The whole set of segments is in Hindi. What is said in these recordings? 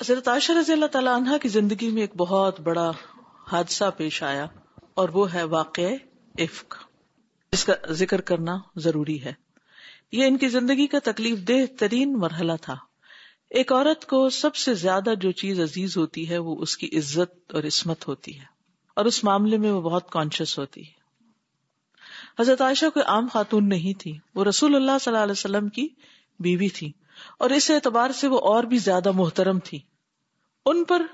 हजरत आशा रजी अल्लाह तला की जिंदगी में एक बहुत बड़ा हादसा पेश आया और वो है वाक़ इफ्क जिसका जिक्र करना जरूरी है ये इनकी जिंदगी का तकलीफ देह तरीन मरहला था एक औरत को सबसे ज्यादा जो चीज अजीज होती है वो उसकी इज्जत और इसमत होती है और उस मामले में वो बहुत कॉन्शियस होती है हजरत आयशा कोई आम खातून नहीं थी वो रसूल सल्लल्लाहु अलैहि वसल्लम की बीवी थी और इस एतबार से वो और भी ज्यादा मोहतरम थी उन पर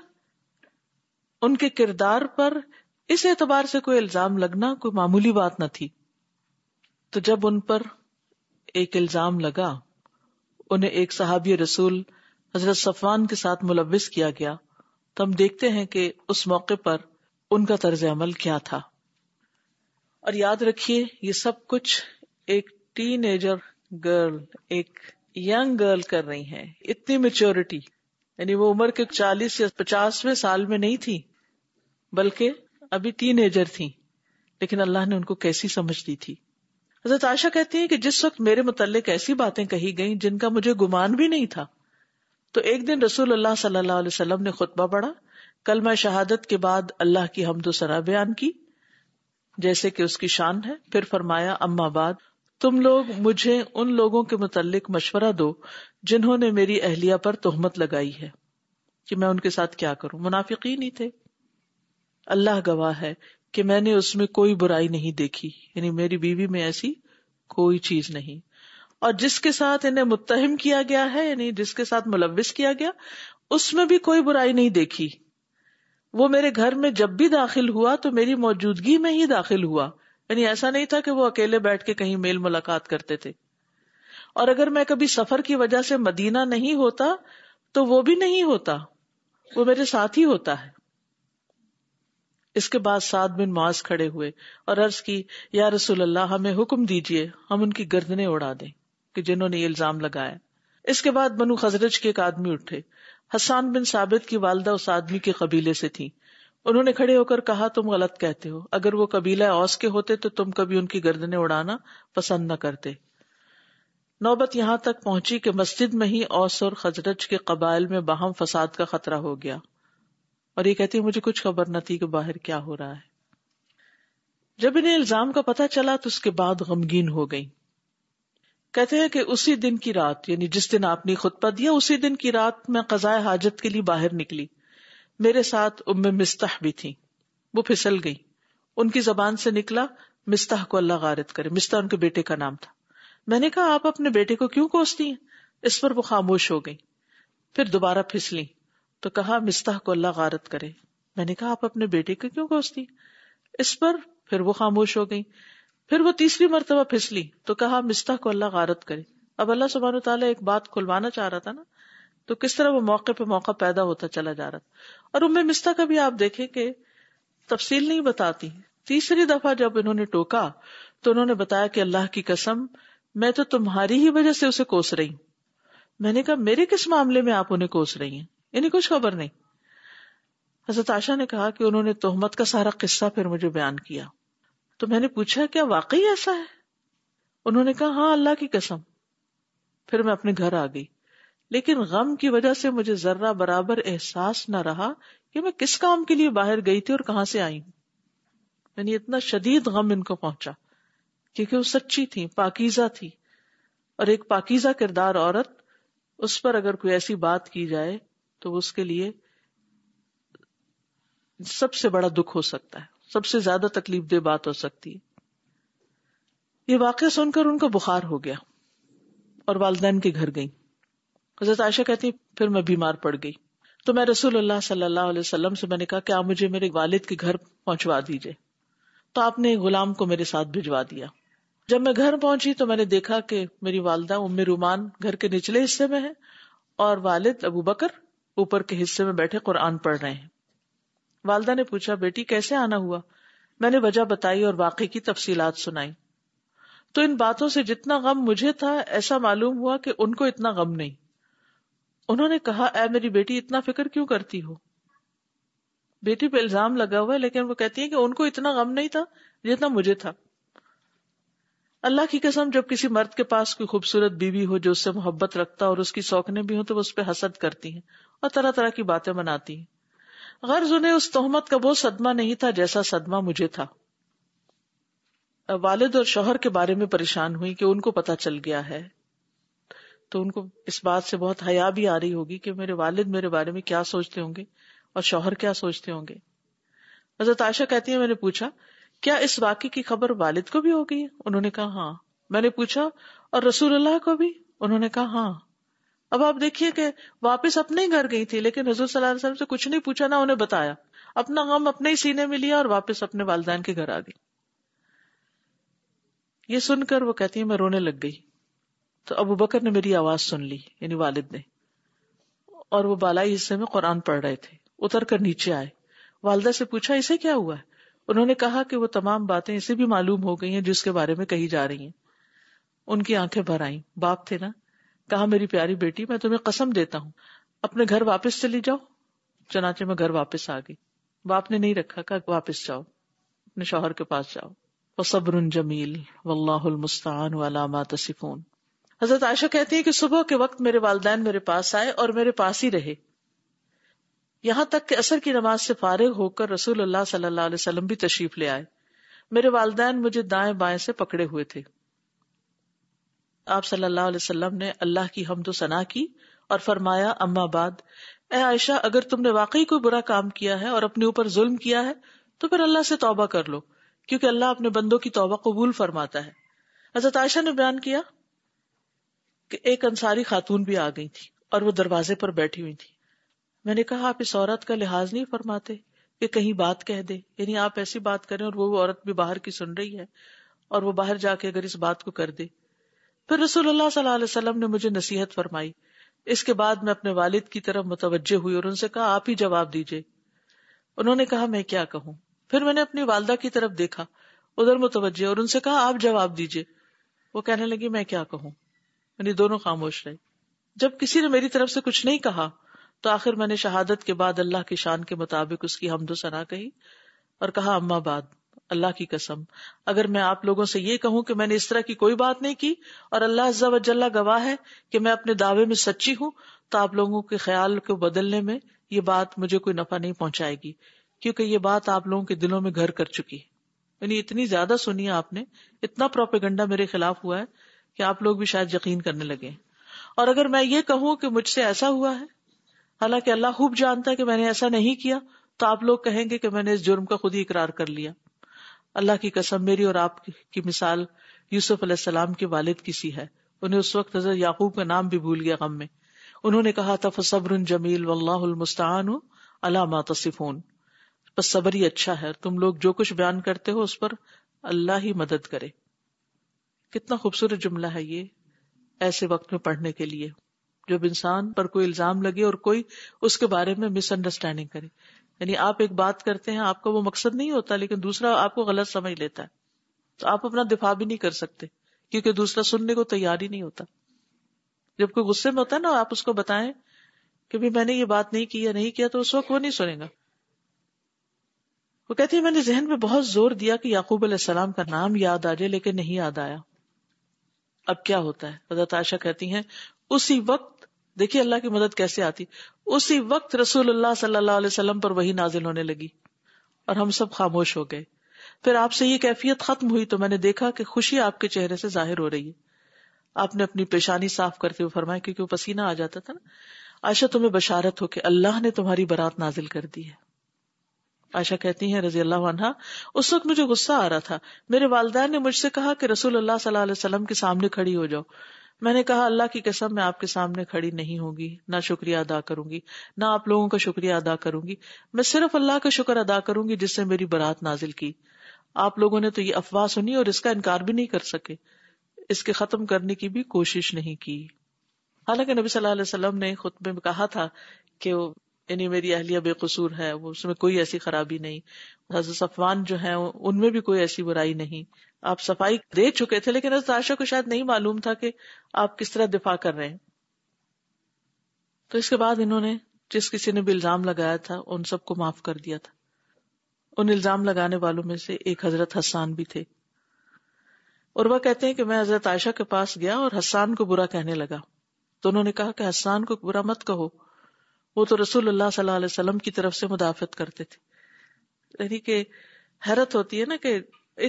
उनके किरदार पर इस एतबार से कोई इल्जाम लगना कोई मामूली बात न थी तो जब उन पर एक इल्जाम लगा उन्हें एक सहाबी रसूल हजरत सफवान के साथ मुलविस किया गया तो हम देखते हैं कि उस मौके पर उनका तर्ज अमल क्या था और याद रखिए ये सब कुछ एक टीन एजर गर्ल एक यंग गर्ल कर रही हैं इतनी मेच्योरिटी यानी वो उम्र के चालीस या पचासवें साल में नहीं थी बल्कि अभी टीन एजर थी लेकिन अल्लाह ने उनको कैसी समझ दी थी हजरत आशा कहती है कि जिस वक्त मेरे मुतलक ऐसी बातें कही गई जिनका मुझे गुमान भी नहीं था तो एक दिन रसूल अल्लाह सल्लल्लाहु ने खुतबा पढ़ा कल मैं शहादत के बाद अल्लाह की हमदोसरा बयान की जैसे कि उसकी शान है फिर फरमाया अम्माबाद तुम लोग मुझे उन लोगों के मुतलक मशवरा दो जिन्होंने मेरी अहलिया पर तोहमत लगाई है कि मैं उनके साथ क्या करूं मुनाफिकी नहीं थे अल्लाह गवाह है कि मैंने उसमें कोई बुराई नहीं देखी यानी मेरी बीवी में ऐसी कोई चीज नहीं और जिसके साथ इन्हें मुत्तहिम किया गया है यानी जिसके साथ मुलविस किया गया उसमें भी कोई बुराई नहीं देखी वो मेरे घर में जब भी दाखिल हुआ तो मेरी मौजूदगी में ही दाखिल हुआ यानी ऐसा नहीं था कि वो अकेले बैठ के कहीं मेल मुलाकात करते थे और अगर मैं कभी सफर की वजह से मदीना नहीं होता तो वो भी नहीं होता वो मेरे साथ ही होता है इसके बाद सात बिन मास खड़े हुए और अर्ज की या रसूल अल्लाह हमें हुक्म दीजिए हम उनकी गर्दने उड़ा दें कि जिन्होंने इल्जाम लगाया इसके बाद बनु खजरज के एक आदमी उठे हसान बिन साबित की वालदा उस आदमी के कबीले से थी उन्होंने खड़े होकर कहा तुम गलत कहते हो अगर वो कबीला औस के होते तो तुम कभी उनकी गर्दने उड़ाना पसंद न करते नौबत यहां तक पहुंची कि मस्जिद में ही औस और खजरज के कबाइल में बाहम फसाद का खतरा हो गया और ये कहती मुझे कुछ खबर न थी कि बाहर क्या हो रहा है जब इन्हें इल्जाम का पता चला तो उसके बाद गमगीन हो गई कहते हैं कि उसी दिन की रात यानी जिस दिन आपने खुतबा दिया उसी दिन की रात मैं कजाय हाजत के लिए बाहर निकली मेरे साथ उम्म मिस्ताह भी थी वो फिसल गई उनकी जबान से निकला मिस्ताह को अल्लाह गारत करे मिस्ताह उनके बेटे का नाम था मैंने कहा आप अपने बेटे को क्यों कोसती हैं इस पर वो खामोश हो गई फिर दोबारा फिसली तो कहा मिस्ताह को अल्लाह गारत करे मैंने कहा आप अपने बेटे को क्यों कोसती इस पर फिर वो खामोश हो गई फिर वो तीसरी मरतबा फिसली तो कहा मिस्ताह को अल्लाह गारत करे अब अल्लाह सुबहान तला एक बात खुलवाना चाह रहा था ना तो किस तरह वो मौके पर मौका पैदा होता चला जा रहा था और उम्म मिस्ता का भी आप देखें कि तफसील नहीं बताती तीसरी दफा जब इन्होंने टोका तो उन्होंने बताया कि अल्लाह की कसम मैं तो तुम्हारी ही वजह से उसे कोस रही हूं मैंने कहा मेरे किस मामले में आप उन्हें कोस रही हैं इन्हें कुछ खबर नहीं हजरत आशा ने कहा कि उन्होंने तोहमत का सारा किस्सा फिर मुझे बयान किया तो मैंने पूछा क्या वाकई ऐसा है उन्होंने कहा हाँ अल्लाह की कसम फिर मैं अपने घर आ गई लेकिन गम की वजह से मुझे जर्रा बराबर एहसास न रहा कि मैं किस काम के लिए बाहर गई थी और कहा से आई हूं इतना शदीद गम इनको पहुंचा क्योंकि वो सच्ची थी पाकिजा थी और एक पाकिजा किरदार औरत उस पर अगर कोई ऐसी बात की जाए तो उसके लिए सबसे बड़ा दुख हो सकता है सबसे ज्यादा तकलीफ दे बात हो सकती है ये वाक्य सुनकर उनको बुखार हो गया और वालदेन के घर गई तो हजरत आयशा कहती फिर मैं बीमार पड़ गई तो मैं रसूल सल्लल्लाहु अलैहि वसल्लम से मैंने कहा कि आप मुझे मेरे वालिद के घर पहुंचवा दीजिए तो आपने गुलाम को मेरे साथ भिजवा दिया जब मैं घर पहुंची तो मैंने देखा कि मेरी वालदा उम्म रुमान घर के निचले हिस्से में है और वालिद अबू बकर ऊपर के हिस्से में बैठे कुरान पढ़ रहे हैं वालदा ने पूछा बेटी कैसे आना हुआ मैंने वजह बताई और वाकई की तफसीलात सुनाई तो इन बातों से जितना गम मुझे था ऐसा मालूम हुआ कि उनको इतना गम नहीं उन्होंने कहा ऐ मेरी बेटी इतना फिक्र क्यों करती हो बेटी पे इल्जाम लगा हुआ है लेकिन वो कहती है कि उनको इतना गम नहीं था जितना मुझे था अल्लाह की कसम जब किसी मर्द के पास कोई खूबसूरत बीवी हो जो उससे मोहब्बत रखता और उसकी शौकने भी हो तो वो उस पर हसद करती है और तरह तरह की बातें बनाती है गर्ज उन्हें उस तोहमत का वो सदमा नहीं था जैसा सदमा मुझे था वालिद और शोहर के बारे में परेशान हुई कि उनको पता चल गया है तो उनको इस बात से बहुत हया भी आ रही होगी कि मेरे वालिद मेरे बारे में क्या सोचते होंगे और शोहर क्या सोचते होंगे हजरत आयशा कहती है मैंने पूछा क्या इस वाक्य की खबर वालिद को भी हो गई उन्होंने कहा हाँ मैंने पूछा और रसूलुल्लाह को भी उन्होंने कहा हाँ अब आप देखिए कि वापस अपने ही घर गई थी लेकिन रसूल सल्लल्लाहु अलैहि से कुछ नहीं पूछा ना उन्हें बताया अपना गम अपने ही सीने में लिया और वापस अपने वालदान के घर आ गई ये सुनकर वो कहती है मैं रोने लग गई तो अबू बकर ने मेरी आवाज सुन ली यानी वालिद ने और वो बालाई हिस्से में कुरान पढ़ रहे थे उतर कर नीचे आए वालदा से पूछा इसे क्या हुआ है उन्होंने कहा कि वो तमाम बातें इसे भी मालूम हो गई हैं जिसके बारे में कही जा रही हैं उनकी आंखें भर आई बाप थे ना कहा मेरी प्यारी बेटी मैं तुम्हें कसम देता हूँ अपने घर वापस चली जाओ चनाचे में घर वापस आ गई बाप ने नहीं रखा कहा वापिस जाओ अपने शोहर के पास जाओ वसब्र जमील वल्लाहुल मुस्तान वाला मा हजरत आयशा कहती है कि सुबह के वक्त मेरे वालदेन मेरे पास आए और मेरे पास ही रहे यहां तक कि असर की नमाज से फारिग होकर रसूल अल्लाह सल्लल्लाहु अलैहि वसल्लम भी तशरीफ ले आए मेरे वालदेन मुझे दाएं बाएं से पकड़े हुए थे आप सल्लल्लाहु अलैहि वसल्लम ने अल्लाह की हमदो सना की और फरमाया अम्माबाद ए आयशा अगर तुमने वाकई कोई बुरा काम किया है और अपने ऊपर जुल्म किया है तो फिर अल्लाह से तोबा कर लो क्योंकि अल्लाह अपने बंदों की तोबा कबूल फरमाता है हजरत आयशा ने बयान किया कि एक अंसारी खातून भी आ गई थी और वो दरवाजे पर बैठी हुई थी मैंने कहा आप इस औरत का लिहाज नहीं फरमाते कि कहीं बात कह दे यानी आप ऐसी बात करें और वो, औरत भी बाहर की सुन रही है और वो बाहर जाके अगर इस बात को कर दे फिर रसूलुल्लाह सल्लल्लाहु अलैहि वसल्लम ने मुझे नसीहत फरमाई इसके बाद मैं अपने वालिद की तरफ मुतवजह हुई और उनसे कहा आप ही जवाब दीजिए उन्होंने कहा मैं क्या कहूं फिर मैंने अपनी वालदा की तरफ देखा उधर मुतवजह और उनसे कहा आप जवाब दीजिए वो कहने लगी मैं क्या कहूं मैंने दोनों खामोश रहे जब किसी ने मेरी तरफ से कुछ नहीं कहा तो आखिर मैंने शहादत के बाद अल्लाह की शान के मुताबिक उसकी हमदो सना कही और कहा अम्मा बाद अल्लाह की कसम अगर मैं आप लोगों से ये कहूं कि मैंने इस तरह की कोई बात नहीं की और अल्लाह अज्जा गवाह है कि मैं अपने दावे में सच्ची हूं तो आप लोगों के ख्याल को बदलने में ये बात मुझे कोई नफा नहीं पहुंचाएगी क्योंकि ये बात आप लोगों के दिलों में घर कर चुकी है इतनी ज्यादा सुनी आपने इतना प्रोपेगंडा मेरे खिलाफ हुआ है कि आप लोग भी शायद यकीन करने लगे और अगर मैं ये कहूं कि मुझसे ऐसा हुआ है हालांकि अल्लाह खूब जानता है कि मैंने ऐसा नहीं किया तो आप लोग कहेंगे कि मैंने इस जुर्म का खुद ही इकरार कर लिया अल्लाह की कसम मेरी और आपकी मिसाल यूसुफ अलैहिस्सलाम के वालिद की सी है उन्हें उस वक्त हजरत याकूब का नाम भी भूल गया गम में उन्होंने कहा था फसब्र जमील वल्लामुस्तान अलामा तसिफून बस सबर ही अच्छा है तुम लोग जो कुछ बयान करते हो उस पर अल्लाह ही मदद करे कितना खूबसूरत जुमला है ये ऐसे वक्त में पढ़ने के लिए जब इंसान पर कोई इल्जाम लगे और कोई उसके बारे में मिसअंडरस्टैंडिंग करे यानी आप एक बात करते हैं आपका वो मकसद नहीं होता लेकिन दूसरा आपको गलत समझ लेता है तो आप अपना दिफा भी नहीं कर सकते क्योंकि दूसरा सुनने को तैयार ही नहीं होता जब कोई गुस्से में होता है ना आप उसको बताएं कि भाई मैंने ये बात नहीं की या नहीं किया तो उस वक्त वो नहीं सुनेगा वो कहती है मैंने जहन में बहुत जोर दिया कि याकूब सलाम का नाम याद आ जाए लेकिन नहीं याद आया अब क्या होता है हजरत आयशा कहती हैं उसी वक्त देखिये अल्लाह की मदद कैसे आती उसी वक्त रसूल सल्लल्लाहु अलैहि पर वही नाजिल होने लगी और हम सब खामोश हो गए फिर आपसे ये कैफियत खत्म हुई तो मैंने देखा कि खुशी आपके चेहरे से जाहिर हो रही है आपने अपनी पेशानी साफ करते हुए फरमाया क्योंकि वो पसीना आ जाता था ना आशा तुम्हें बशारत हो कि अल्लाह ने तुम्हारी बरात नाजिल कर दी है आशा कहती है रजी अल्लाह अनहा उस वक्त मुझे गुस्सा आ रहा था मेरे वालदा ने मुझसे कहा कि रसूल अल्लाह सल्लल्लाहु के सामने खड़ी हो जाओ मैंने कहा अल्लाह की कसम मैं आपके सामने खड़ी नहीं होंगी ना शुक्रिया अदा करूंगी ना आप लोगों का शुक्रिया अदा करूंगी मैं सिर्फ अल्लाह का शुक्र अदा करूंगी जिससे मेरी बरात नाजिल की आप लोगों ने तो ये अफवाह सुनी और इसका इनकार भी नहीं कर सके इसके खत्म करने की भी कोशिश नहीं की हालांकि नबी सल्लल्लाहु अलैहि ने खुद में कहा था कि यानी मेरी अहलिया बेकसूर है वो उसमें कोई ऐसी खराबी नहीं हजरत सफवान जो है उनमें भी कोई ऐसी बुराई नहीं आप सफाई दे चुके थे लेकिन हजरत आशा को शायद नहीं मालूम था कि आप किस तरह दिफा कर रहे हैं तो इसके बाद इन्होंने जिस किसी ने भी इल्जाम लगाया था उन सबको माफ कर दिया था उन इल्जाम लगाने वालों में से एक हजरत हसान भी थे और वह कहते हैं कि मैं हजरत आयशा के पास गया और हसान को बुरा कहने लगा तो उन्होंने कहा कि हसान को बुरा मत कहो वो तो रसूल अल्लाह सल्लल्लाहु अलैहि वसल्लम की तरफ से मुदाफत करते थे यानी कि हैरत होती है ना कि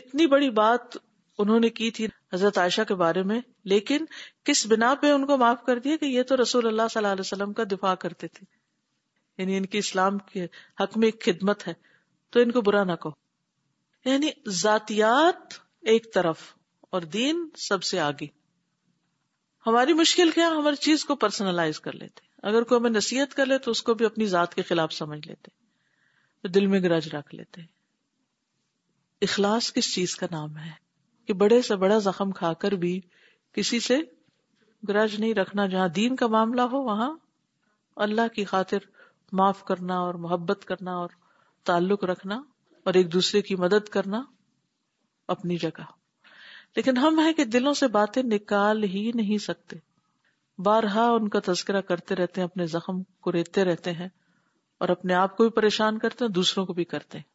इतनी बड़ी बात उन्होंने की थी हजरत आयशा के बारे में लेकिन किस बिना पे उनको माफ कर दिया कि ये तो रसूल अल्लाह सल्लल्लाहु अलैहि वसल्लम का दिफा करते थे यानी इनकी इस्लाम के हक में एक खिदमत है तो इनको बुरा ना कहो यानी जातियात एक तरफ और दीन सबसे आगे हमारी मुश्किल क्या हम हर चीज को पर्सनलाइज कर लेते अगर कोई हमें नसीहत कर ले तो उसको भी अपनी जात के खिलाफ समझ लेते तो दिल में गरज रख लेते इखलास किस चीज का नाम है कि बड़े से बड़ा जख्म खाकर भी किसी से गरज नहीं रखना जहां दीन का मामला हो वहां अल्लाह की खातिर माफ करना और मोहब्बत करना और ताल्लुक रखना और एक दूसरे की मदद करना अपनी जगह लेकिन हम है कि दिलों से बातें निकाल ही नहीं सकते बारहा उनका तस्करा करते रहते हैं अपने जख्म को रेतते रहते हैं और अपने आप को भी परेशान करते हैं दूसरों को भी करते हैं